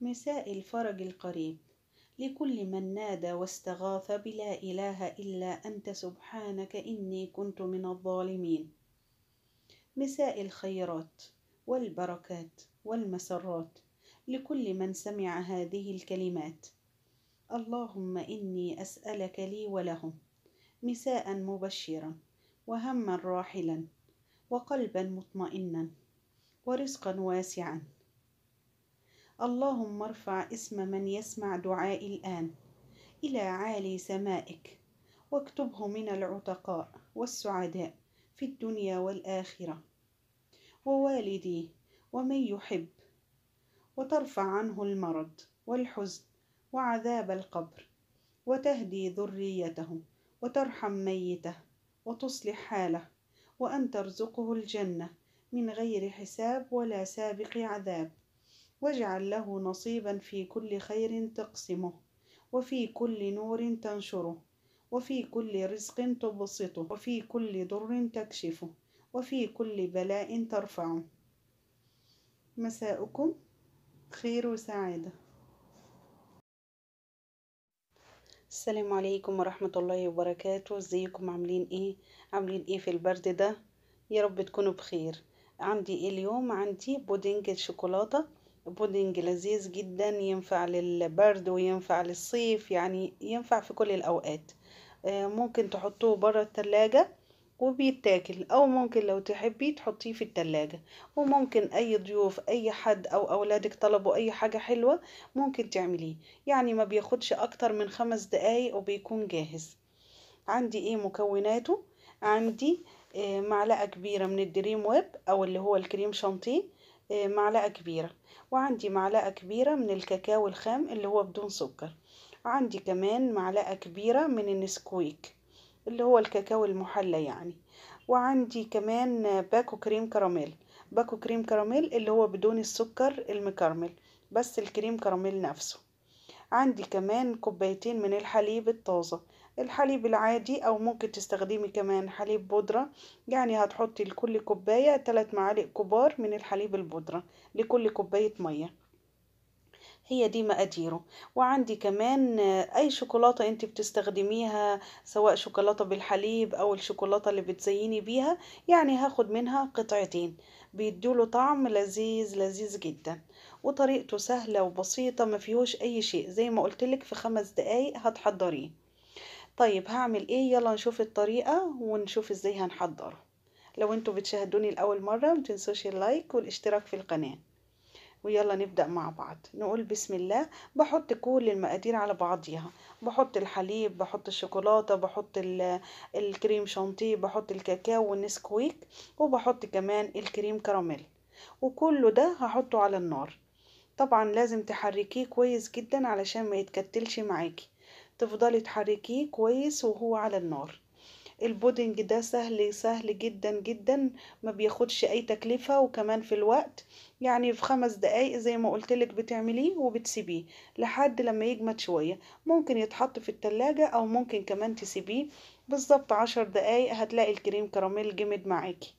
مساء الفرج القريب لكل من نادى واستغاث بلا إله إلا أنت سبحانك إني كنت من الظالمين مساء الخيرات والبركات والمسرات لكل من سمع هذه الكلمات اللهم إني أسألك لي ولهم مساء مبشرا وهما راحلا وقلبا مطمئنا ورزقا واسعا اللهم ارفع اسم من يسمع دعائي الآن إلى عالي سمائك واكتبه من العتقاء والسعداء في الدنيا والآخرة ووالدي ومن يحب وترفع عنه المرض والحزن وعذاب القبر وتهدي ذريته وترحم ميته وتصلح حاله وأن ترزقه الجنة من غير حساب ولا سابق عذاب واجعل له نصيبا في كل خير تقسمه وفي كل نور تنشره وفي كل رزق تبسطه وفي كل ضر تكشفه وفي كل بلاء ترفعه مساؤكم خير وسعاده السلام عليكم ورحمة الله وبركاته ازيكم عاملين ايه عاملين ايه في البرد ده يا رب تكونوا بخير عندي إيه اليوم عندي بودنج الشوكولاتة بودنج لذيذ جدا ينفع للبرد وينفع للصيف يعني ينفع في كل الأوقات آه، ممكن تحطوه بره التلاجة وبيتاكل او ممكن لو تحبي تحطيه في التلاجة وممكن اي ضيوف اي حد او اولادك طلبوا اي حاجة حلوة ممكن تعمليه يعني ما بياخدش اكتر من خمس دقايق وبيكون جاهز عندي ايه مكوناته عندي آه، معلقة كبيرة من الدريم ويب او اللي هو الكريم شانتيه آه، معلقة كبيرة وعندي معلقة كبيرة من الكاكاو الخام اللي هو بدون سكر عندي كمان معلقة كبيرة من النسكويك اللي هو الكاكاو المحلى يعني وعندي كمان باكو كريم كراميل باكو كريم كراميل اللي هو بدون السكر المكرمل بس الكريم كراميل نفسه عندي كمان كوبايتين من الحليب الطازة الحليب العادي او ممكن تستخدمي كمان حليب بودرة يعني هتحطي لكل كوباية تلات معالق كبار من الحليب البودرة لكل كوباية مية هي دي مقاديره وعندي كمان اي شوكولاتة انت بتستخدميها سواء شوكولاتة بالحليب او الشوكولاتة اللي بتزيني بيها يعني هاخد منها قطعتين بيدوله طعم لذيذ لذيذ جدا وطريقته سهلة وبسيطة ما فيهوش اي شيء زي ما قلتلك في خمس دقايق هتحضريه طيب هعمل ايه يلا نشوف الطريقة ونشوف ازاي هنحضره لو انتوا بتشاهدوني لاول مرة متنسوش اللايك والاشتراك في القناة ويلا نبدأ مع بعض نقول بسم الله بحط كل المقادير على بعضيها بحط الحليب بحط الشوكولاتة بحط الكريم شانتيه بحط الكاكاو والنسكويك وبحط كمان الكريم كراميل وكله ده هحطه على النار طبعا لازم تحركيه كويس جدا علشان ما يتكتلش معاكي تفضلي تحركيه كويس وهو على النار البودنج ده سهل سهل جدا جدا ما بياخدش اي تكلفة وكمان في الوقت يعني في خمس دقايق زي ما قلتلك بتعمليه وبتسيبيه لحد لما يجمد شوية ممكن يتحط في التلاجة او ممكن كمان تسيبيه بالظبط عشر دقايق هتلاقي الكريم كراميل جمد معاكي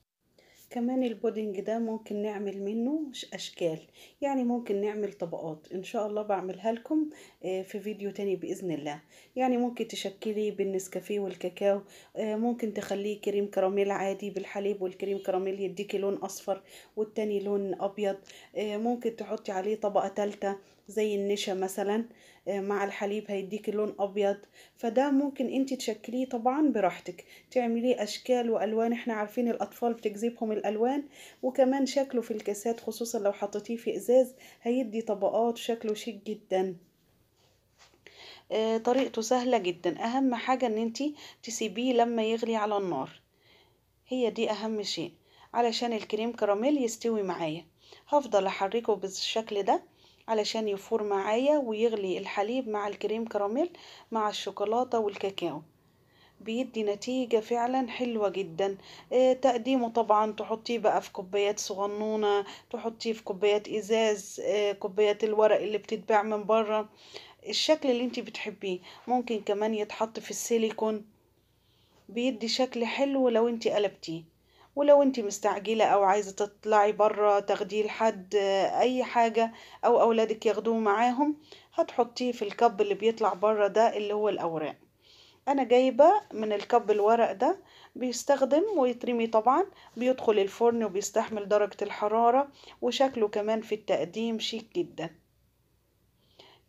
كمان البودنج ده ممكن نعمل منه اشكال يعني ممكن نعمل طبقات ان شاء الله بعملها لكم آه، في فيديو تاني باذن الله يعني ممكن تشكلي بالنسكافيه والكاكاو آه، ممكن تخليه كريم كراميل عادي بالحليب والكريم كراميل يديكي لون اصفر والتاني لون ابيض آه، ممكن تحطي عليه طبقه تالته زي النشا مثلا آه، مع الحليب هيديك لون ابيض فده ممكن انت تشكليه طبعا براحتك تعمليه اشكال والوان احنا عارفين الاطفال بتجذبهم الالوان وكمان شكله في الكاسات خصوصا لو حطيتيه في ازاز هيدي طبقات شكله شيك جدا آه، طريقته سهلة جدا اهم حاجة ان انت تسيبيه لما يغلي على النار هي دي اهم شيء علشان الكريم كراميل يستوي معايا هفضل احركه بالشكل ده علشان يفور معايا ويغلي الحليب مع الكريم كراميل مع الشوكولاتة والكاكاو بيدي نتيجة فعلا حلوة جدا آه تقديمه طبعا تحطيه بقى في كوبايات صغنونة تحطيه في كوبايات ازاز آه، كوبايات الورق اللي بتتباع من بره الشكل اللي انت بتحبيه ممكن كمان يتحط في السيليكون بيدي شكل حلو لو انت قلبتيه ولو انت مستعجلة او عايزة تطلعي برا تاخديه لحد اي حاجة او اولادك ياخدوه معاهم هتحطيه في الكب اللي بيطلع برا ده اللي هو الاوراق انا جايبة من الكب الورق ده بيستخدم ويترمي طبعا بيدخل الفرن وبيستحمل درجة الحرارة وشكله كمان في التقديم شيك جدا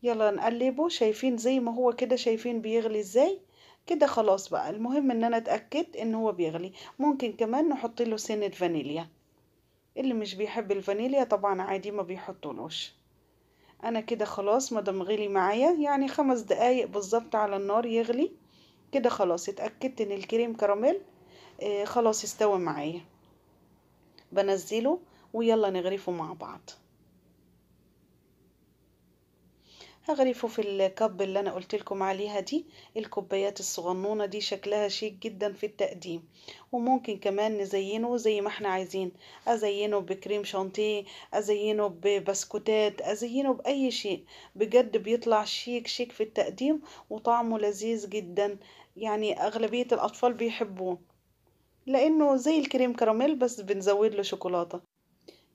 يلا نقلبه شايفين زي ما هو كده شايفين بيغلي ازاي كده خلاص بقى المهم ان انا اتأكد ان هو بيغلي ممكن كمان نحط له سنة فانيليا اللي مش بيحب الفانيليا طبعا عادي ما بيحطولوش انا كده خلاص مدام غلي معايا يعني خمس دقايق بالظبط على النار يغلي كده خلاص اتأكدت ان الكريم كراميل آه خلاص استوى معايا بنزله ويلا نغرفه مع بعض هغرفه في الكب اللي انا قلت لكم عليها دي الكوبايات الصغنونه دي شكلها شيك جدا في التقديم وممكن كمان نزينه زي ما احنا عايزين ازينه بكريم شانتيه ازينه ببسكوتات ازينه باي شيء بجد بيطلع شيك شيك في التقديم وطعمه لذيذ جدا يعني اغلبيه الاطفال بيحبوه لانه زي الكريم كراميل بس بنزود له شوكولاته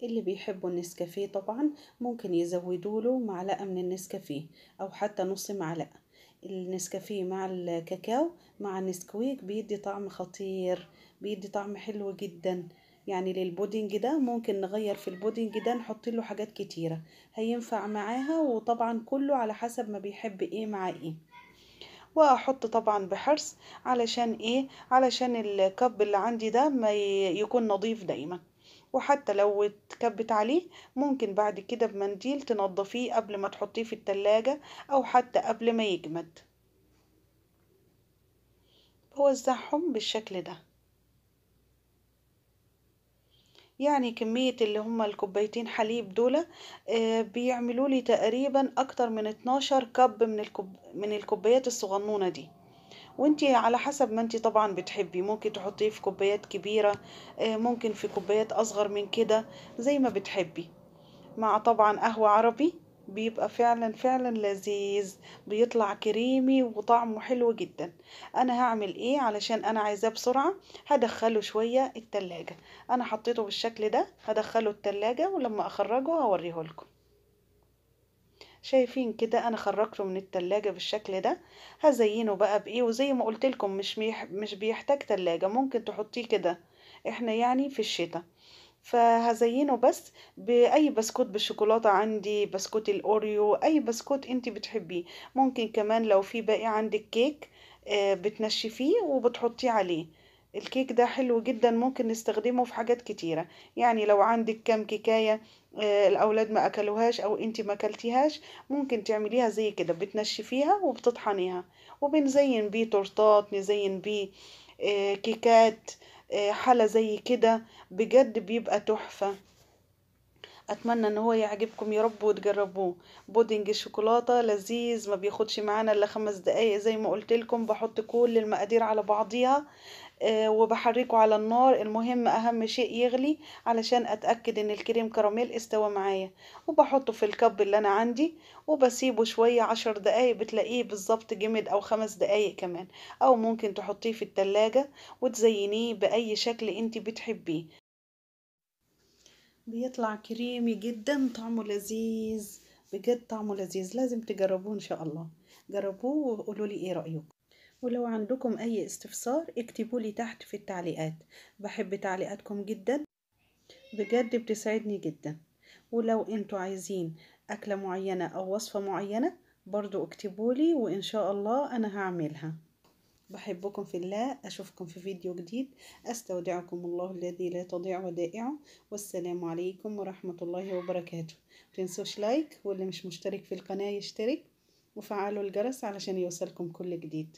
اللي بيحبوا النسكافيه طبعا ممكن يزودوا له معلقة من النسكافيه أو حتى نص معلقة النسكافيه مع الكاكاو مع النسكويك بيدي طعم خطير بيدي طعم حلو جدا يعني للبودنج ده ممكن نغير في البودنج ده نحط له حاجات كتيرة هينفع معاها وطبعا كله على حسب ما بيحب ايه مع ايه واحط طبعا بحرص علشان ايه علشان الكب اللي عندي ده ما يكون نظيف دايما وحتى لو اتكبت عليه ممكن بعد كده بمنديل تنضفيه قبل ما تحطيه في التلاجة أو حتى قبل ما يجمد بوزعهم بالشكل ده يعني كمية اللي هما الكوبايتين حليب دول آه، بيعملوا لي تقريبا أكتر من 12 كب من, الكوب من الكوبايات الصغنونة دي وانت على حسب ما انت طبعا بتحبي ممكن تحطيه في كوبايات كبيرة آه، ممكن في كوبايات اصغر من كده زي ما بتحبي مع طبعا قهوة عربي بيبقى فعلا فعلا لذيذ بيطلع كريمي وطعمه حلو جدا انا هعمل ايه علشان انا عايزاه بسرعة هدخله شوية التلاجة انا حطيته بالشكل ده هدخله التلاجة ولما اخرجه هوريه لكم شايفين كده انا خرجته من التلاجة بالشكل ده هزينه بقى بايه وزي ما قلت لكم مش ميح مش بيحتاج تلاجة ممكن تحطيه كده احنا يعني في الشتاء فهزينه بس باي بسكوت بالشوكولاته عندي بسكوت الاوريو اي بسكوت انت بتحبيه ممكن كمان لو في باقي عندك كيك آه، بتنشفيه وبتحطيه عليه الكيك ده حلو جدا ممكن نستخدمه في حاجات كتيرة يعني لو عندك كام كيكاية آه، الأولاد ما أكلوهاش أو أنت ما أكلتيهاش ممكن تعمليها زي كده بتنشفيها وبتطحنيها وبنزين بيه تورتات نزين بيه آه، كيكات آه، حلا زي كده بجد بيبقى تحفة اتمنى ان هو يعجبكم يا رب وتجربوه بودنج الشوكولاته لذيذ ما بياخدش معانا الا خمس دقايق زي ما قلت لكم بحط كل المقادير على بعضيها آه، وبحركه على النار المهم اهم شيء يغلي علشان اتاكد ان الكريم كراميل استوى معايا وبحطه في الكب اللي انا عندي وبسيبه شويه عشر دقايق بتلاقيه بالظبط جمد او خمس دقايق كمان او ممكن تحطيه في التلاجة وتزينيه باي شكل انت بتحبيه بيطلع كريمي جدا طعمه لذيذ بجد طعمه لذيذ لازم تجربوه ان شاء الله جربوه وقولوا لي ايه رايكم ولو عندكم أي استفسار اكتبوا لي تحت في التعليقات بحب تعليقاتكم جدا بجد بتسعدني جدا ولو انتوا عايزين أكلة معينة أو وصفة معينة برضو اكتبوا لي وإن شاء الله أنا هعملها بحبكم في الله أشوفكم في فيديو جديد أستودعكم الله الذي لا تضيع ودائعه والسلام عليكم ورحمة الله وبركاته متنسوش لايك واللي مش مشترك في القناة يشترك وفعلوا الجرس علشان يوصلكم كل جديد